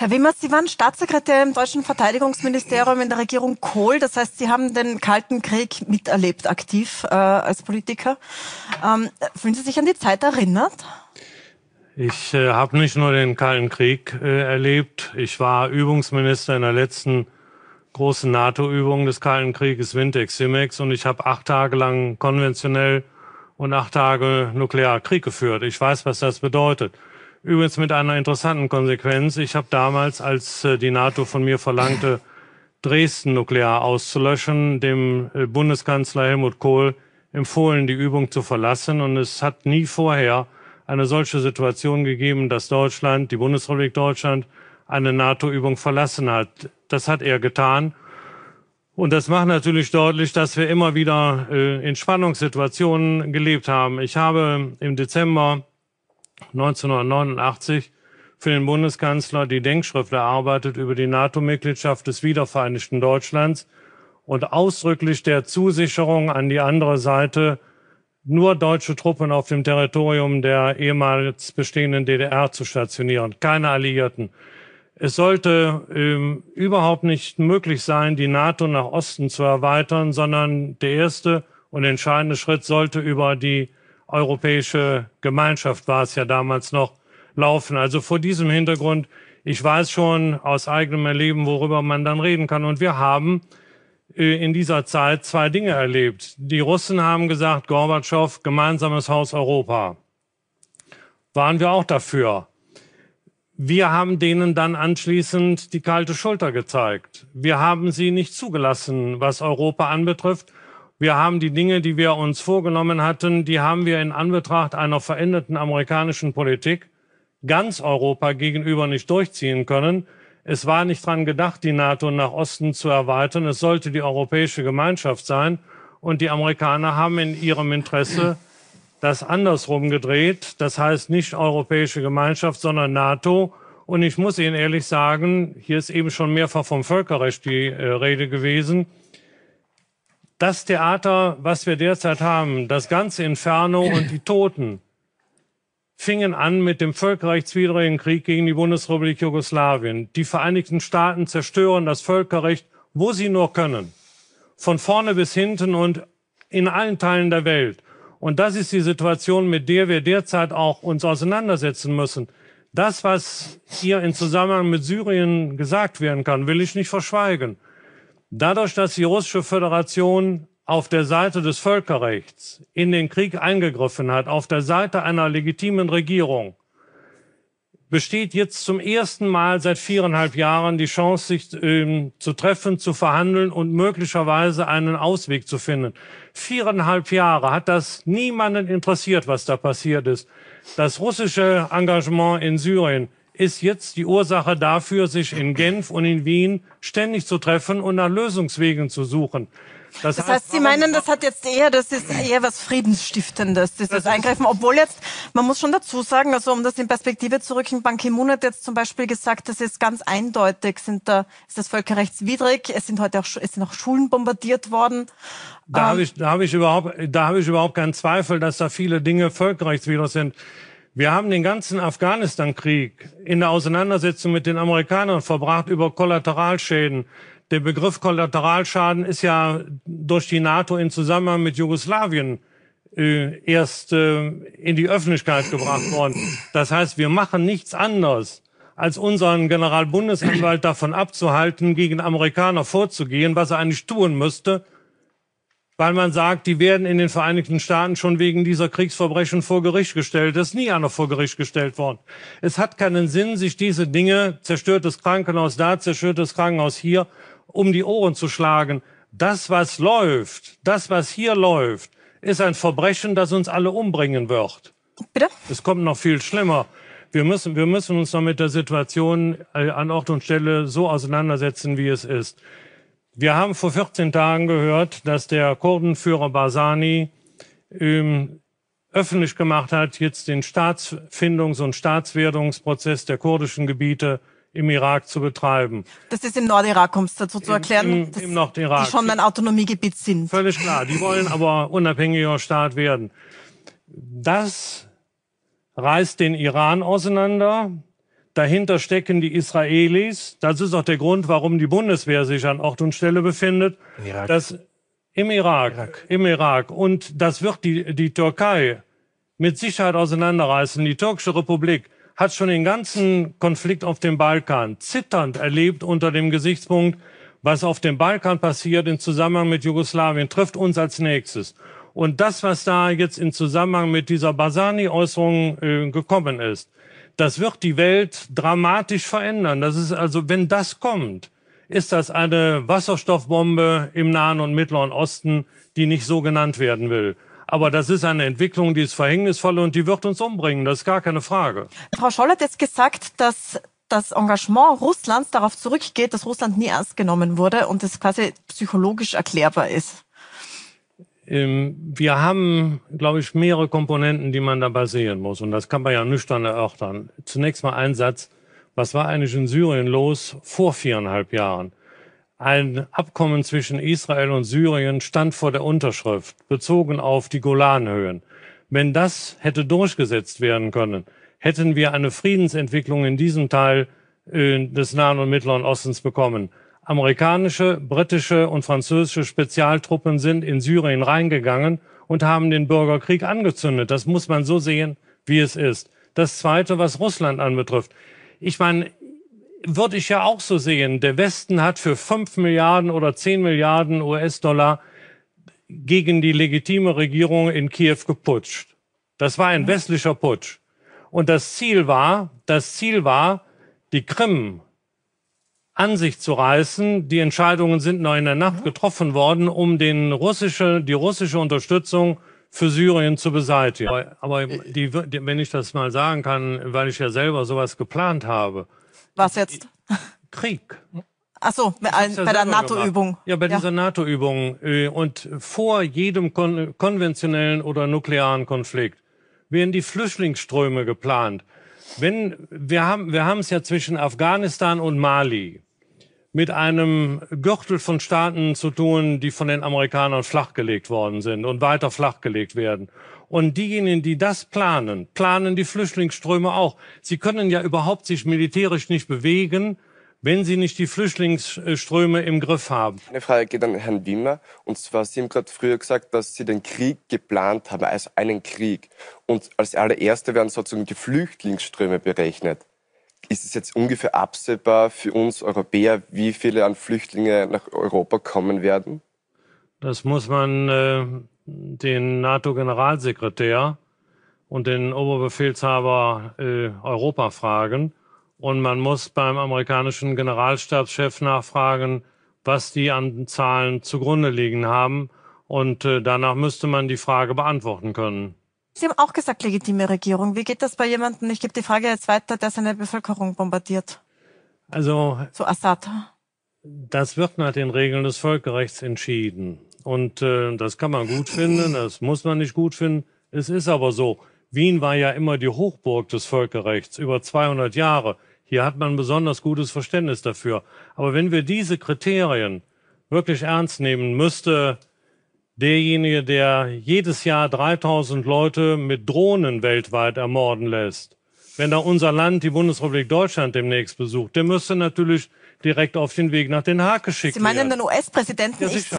Herr Wimmers, Sie waren Staatssekretär im deutschen Verteidigungsministerium in der Regierung Kohl. Das heißt, Sie haben den Kalten Krieg miterlebt, aktiv äh, als Politiker. Ähm, fühlen Sie sich an die Zeit erinnert? Ich äh, habe nicht nur den Kalten Krieg äh, erlebt. Ich war Übungsminister in der letzten großen NATO-Übung des Kalten Krieges Wintex Simex und ich habe acht Tage lang konventionell und acht Tage nuklear Krieg geführt. Ich weiß, was das bedeutet. Übrigens mit einer interessanten Konsequenz. Ich habe damals, als äh, die NATO von mir verlangte, Dresden nuklear auszulöschen, dem äh, Bundeskanzler Helmut Kohl empfohlen, die Übung zu verlassen. Und es hat nie vorher eine solche Situation gegeben, dass Deutschland, die Bundesrepublik Deutschland, eine NATO-Übung verlassen hat. Das hat er getan. Und das macht natürlich deutlich, dass wir immer wieder äh, in Spannungssituationen gelebt haben. Ich habe im Dezember 1989 für den Bundeskanzler die Denkschrift erarbeitet über die NATO-Mitgliedschaft des wiedervereinigten Deutschlands und ausdrücklich der Zusicherung an die andere Seite, nur deutsche Truppen auf dem Territorium der ehemals bestehenden DDR zu stationieren, keine Alliierten. Es sollte ähm, überhaupt nicht möglich sein, die NATO nach Osten zu erweitern, sondern der erste und entscheidende Schritt sollte über die europäische Gemeinschaft war es ja damals noch, laufen. Also vor diesem Hintergrund, ich weiß schon aus eigenem Erleben, worüber man dann reden kann. Und wir haben äh, in dieser Zeit zwei Dinge erlebt. Die Russen haben gesagt, Gorbatschow, gemeinsames Haus Europa. Waren wir auch dafür. Wir haben denen dann anschließend die kalte Schulter gezeigt. Wir haben sie nicht zugelassen, was Europa anbetrifft. Wir haben die Dinge, die wir uns vorgenommen hatten, die haben wir in Anbetracht einer veränderten amerikanischen Politik ganz Europa gegenüber nicht durchziehen können. Es war nicht dran gedacht, die NATO nach Osten zu erweitern. Es sollte die europäische Gemeinschaft sein. Und die Amerikaner haben in ihrem Interesse das andersrum gedreht. Das heißt nicht europäische Gemeinschaft, sondern NATO. Und ich muss Ihnen ehrlich sagen, hier ist eben schon mehrfach vom Völkerrecht die äh, Rede gewesen das Theater, was wir derzeit haben, das ganze Inferno und die Toten, fingen an mit dem völkerrechtswidrigen Krieg gegen die Bundesrepublik Jugoslawien. Die Vereinigten Staaten zerstören das Völkerrecht, wo sie nur können. Von vorne bis hinten und in allen Teilen der Welt. Und das ist die Situation, mit der wir derzeit auch uns auseinandersetzen müssen. Das, was hier in Zusammenhang mit Syrien gesagt werden kann, will ich nicht verschweigen. Dadurch, dass die russische Föderation auf der Seite des Völkerrechts in den Krieg eingegriffen hat, auf der Seite einer legitimen Regierung, besteht jetzt zum ersten Mal seit viereinhalb Jahren die Chance, sich äh, zu treffen, zu verhandeln und möglicherweise einen Ausweg zu finden. Viereinhalb Jahre hat das niemanden interessiert, was da passiert ist. Das russische Engagement in Syrien ist jetzt die Ursache dafür, sich in Genf und in Wien ständig zu treffen und nach Lösungswegen zu suchen. Das, das heißt, heißt, Sie meinen, das hat jetzt eher, das ist eher was Friedensstiftendes, dieses das Eingreifen. Obwohl jetzt, man muss schon dazu sagen, also um das in Perspektive zu rücken, Ban Ki-moon hat jetzt zum Beispiel gesagt, das ist ganz eindeutig, sind da, ist das völkerrechtswidrig, es sind heute auch, es sind auch Schulen bombardiert worden. Da ähm, habe ich, da habe ich überhaupt, da habe ich überhaupt keinen Zweifel, dass da viele Dinge völkerrechtswidrig sind. Wir haben den ganzen Afghanistan-Krieg in der Auseinandersetzung mit den Amerikanern verbracht über Kollateralschäden. Der Begriff Kollateralschaden ist ja durch die NATO in Zusammenhang mit Jugoslawien äh, erst äh, in die Öffentlichkeit gebracht worden. Das heißt, wir machen nichts anderes, als unseren Generalbundesanwalt davon abzuhalten, gegen Amerikaner vorzugehen, was er eigentlich tun müsste, weil man sagt, die werden in den Vereinigten Staaten schon wegen dieser Kriegsverbrechen vor Gericht gestellt. Das ist nie einer vor Gericht gestellt worden. Es hat keinen Sinn, sich diese Dinge, zerstörtes Krankenhaus da, zerstörtes Krankenhaus hier, um die Ohren zu schlagen. Das, was läuft, das, was hier läuft, ist ein Verbrechen, das uns alle umbringen wird. Bitte? Es kommt noch viel schlimmer. Wir müssen, wir müssen uns noch mit der Situation äh, an Ort und Stelle so auseinandersetzen, wie es ist. Wir haben vor 14 Tagen gehört, dass der Kurdenführer Barzani ähm, öffentlich gemacht hat, jetzt den Staatsfindungs- und Staatswertungsprozess der kurdischen Gebiete im Irak zu betreiben. Das ist im Nordirak, um es dazu zu erklären, Im, im, im Nordirak. die schon ein Autonomiegebiet sind. Völlig klar, die wollen aber unabhängiger Staat werden. Das reißt den Iran auseinander, Dahinter stecken die Israelis. Das ist auch der Grund, warum die Bundeswehr sich an Ort und Stelle befindet. Im Irak. Das, im, Irak, Irak. Im Irak. Und das wird die, die Türkei mit Sicherheit auseinanderreißen. Die türkische Republik hat schon den ganzen Konflikt auf dem Balkan zitternd erlebt unter dem Gesichtspunkt, was auf dem Balkan passiert im Zusammenhang mit Jugoslawien, trifft uns als nächstes. Und das, was da jetzt im Zusammenhang mit dieser Basani-Äußerung äh, gekommen ist, das wird die Welt dramatisch verändern. Das ist also, wenn das kommt, ist das eine Wasserstoffbombe im Nahen und Mittleren Osten, die nicht so genannt werden will. Aber das ist eine Entwicklung, die ist verhängnisvoll und die wird uns umbringen. Das ist gar keine Frage. Frau Scholl hat jetzt gesagt, dass das Engagement Russlands darauf zurückgeht, dass Russland nie ernst genommen wurde und es quasi psychologisch erklärbar ist. Ähm, wir haben, glaube ich, mehrere Komponenten, die man dabei sehen muss. Und das kann man ja nüchtern erörtern. Zunächst mal ein Satz. Was war eigentlich in Syrien los vor viereinhalb Jahren? Ein Abkommen zwischen Israel und Syrien stand vor der Unterschrift, bezogen auf die Golanhöhen. Wenn das hätte durchgesetzt werden können, hätten wir eine Friedensentwicklung in diesem Teil äh, des Nahen und Mittleren Ostens bekommen. Amerikanische, britische und französische Spezialtruppen sind in Syrien reingegangen und haben den Bürgerkrieg angezündet. Das muss man so sehen, wie es ist. Das Zweite, was Russland anbetrifft. Ich meine, würde ich ja auch so sehen. Der Westen hat für fünf Milliarden oder zehn Milliarden US-Dollar gegen die legitime Regierung in Kiew geputscht. Das war ein mhm. westlicher Putsch. Und das Ziel war, das Ziel war, die Krim an sich zu reißen. Die Entscheidungen sind noch in der Nacht getroffen worden, um den russische, die russische Unterstützung für Syrien zu beseitigen. Aber, aber die, die, wenn ich das mal sagen kann, weil ich ja selber sowas geplant habe. Was jetzt? Krieg. Ach so, bei, ja bei der NATO-Übung. Ja, bei ja. dieser NATO-Übung. Äh, und vor jedem kon konventionellen oder nuklearen Konflikt werden die Flüchtlingsströme geplant. Wenn, wir haben wir haben es ja zwischen Afghanistan und Mali mit einem Gürtel von Staaten zu tun, die von den Amerikanern flachgelegt worden sind und weiter flachgelegt werden. Und diejenigen, die das planen, planen die Flüchtlingsströme auch. Sie können ja überhaupt sich militärisch nicht bewegen, wenn sie nicht die Flüchtlingsströme im Griff haben. Eine Frage geht an Herrn Wimmer. Und zwar, Sie haben gerade früher gesagt, dass Sie den Krieg geplant haben als einen Krieg. Und als allererste werden sozusagen die Flüchtlingsströme berechnet ist es jetzt ungefähr absehbar für uns Europäer, wie viele an Flüchtlinge nach Europa kommen werden? Das muss man äh, den NATO-Generalsekretär und den Oberbefehlshaber äh, Europa fragen. Und man muss beim amerikanischen Generalstabschef nachfragen, was die an Zahlen zugrunde liegen haben. Und äh, danach müsste man die Frage beantworten können. Sie haben auch gesagt, legitime Regierung. Wie geht das bei jemandem, ich gebe die Frage jetzt weiter, der seine Bevölkerung bombardiert? Also. So Assad. Das wird nach den Regeln des Völkerrechts entschieden. Und äh, das kann man gut finden, das muss man nicht gut finden. Es ist aber so. Wien war ja immer die Hochburg des Völkerrechts, über 200 Jahre. Hier hat man besonders gutes Verständnis dafür. Aber wenn wir diese Kriterien wirklich ernst nehmen, müsste derjenige, der jedes Jahr 3000 Leute mit Drohnen weltweit ermorden lässt, wenn da unser Land, die Bundesrepublik Deutschland demnächst besucht, der müsste natürlich direkt auf den Weg nach Den Haag geschickt werden. Sie meinen den US-Präsidenten? Ja,